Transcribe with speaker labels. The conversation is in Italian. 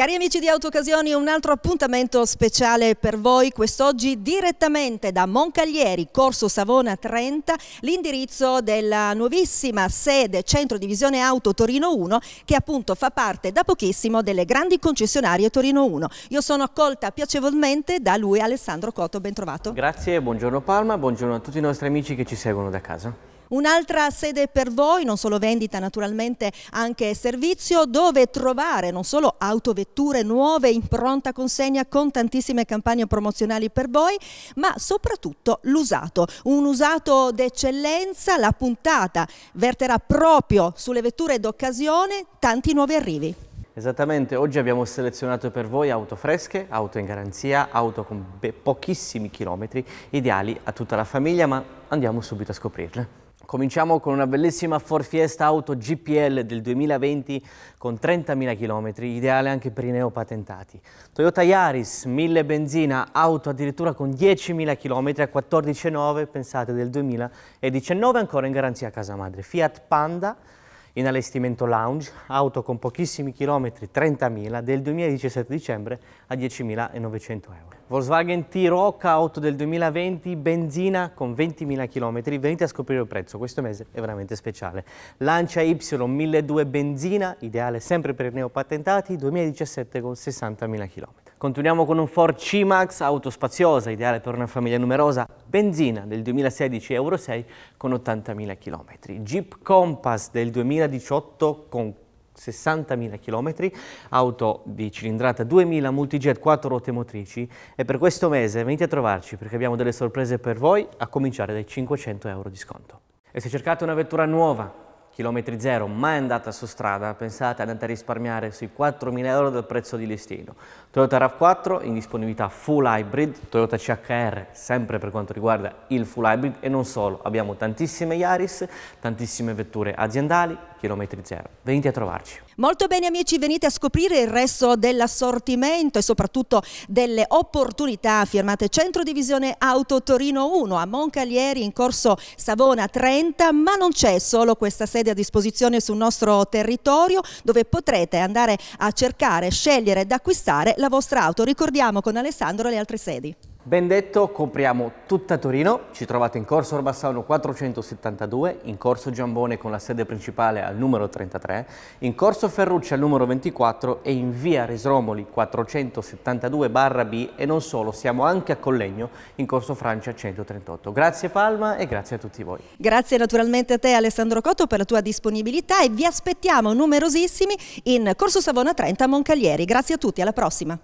Speaker 1: Cari amici di Autoccasioni, un altro appuntamento speciale per voi quest'oggi direttamente da Moncaglieri, Corso Savona 30, l'indirizzo della nuovissima sede Centro Divisione Auto Torino 1 che appunto fa parte da pochissimo delle grandi concessionarie Torino 1. Io sono accolta piacevolmente da lui Alessandro Cotto, ben trovato.
Speaker 2: Grazie, buongiorno Palma, buongiorno a tutti i nostri amici che ci seguono da casa.
Speaker 1: Un'altra sede per voi, non solo vendita naturalmente anche servizio, dove trovare non solo autovetture nuove in pronta consegna con tantissime campagne promozionali per voi, ma soprattutto l'usato, un usato d'eccellenza, la puntata verterà proprio sulle vetture d'occasione, tanti nuovi arrivi.
Speaker 2: Esattamente, oggi abbiamo selezionato per voi auto fresche, auto in garanzia, auto con pochissimi chilometri, ideali a tutta la famiglia, ma andiamo subito a scoprirle. Cominciamo con una bellissima Ford Fiesta Auto GPL del 2020 con 30.000 km, ideale anche per i neopatentati. Toyota Yaris, 1000 benzina, auto addirittura con 10.000 km a 14,9, pensate, del 2019 ancora in garanzia a casa madre. Fiat Panda, in allestimento lounge, auto con pochissimi chilometri, 30.000, del 2017 dicembre a 10.900 euro. Volkswagen T-Roc 8 del 2020, benzina con 20.000 km, venite a scoprire il prezzo, questo mese è veramente speciale. Lancia Y 1.200 benzina, ideale sempre per i neopatentati, 2017 con 60.000 km. Continuiamo con un Ford C-Max, auto spaziosa, ideale per una famiglia numerosa, benzina del 2016 Euro 6 con 80.000 km. Jeep Compass del 2018 con 60.000 km, auto di cilindrata 2000, multijet, 4 ruote motrici e per questo mese venite a trovarci perché abbiamo delle sorprese per voi a cominciare dai 500 euro di sconto. E se cercate una vettura nuova, chilometri zero, mai andata su strada, pensate andate a risparmiare sui 4.000 euro del prezzo di listino. Toyota RAV4 in disponibilità full hybrid, Toyota CHR sempre per quanto riguarda il full hybrid e non solo, abbiamo tantissime Yaris, tantissime vetture aziendali, chilometri zero. Venite a trovarci.
Speaker 1: Molto bene amici, venite a scoprire il resto dell'assortimento e soprattutto delle opportunità firmate Centro Divisione Auto Torino 1 a Moncalieri in corso Savona 30, ma non c'è solo questa sede a disposizione sul nostro territorio dove potrete andare a cercare, scegliere ed acquistare la vostra auto. Ricordiamo con Alessandro le altre sedi.
Speaker 2: Ben detto, copriamo tutta Torino, ci trovate in corso Orbassano 472, in corso Giambone con la sede principale al numero 33, in corso Ferruccia al numero 24 e in via Resromoli 472-B e non solo, siamo anche a Collegno in corso Francia 138. Grazie Palma e grazie a tutti voi.
Speaker 1: Grazie naturalmente a te Alessandro Cotto per la tua disponibilità e vi aspettiamo numerosissimi in corso Savona 30 a Moncalieri. Grazie a tutti, alla prossima.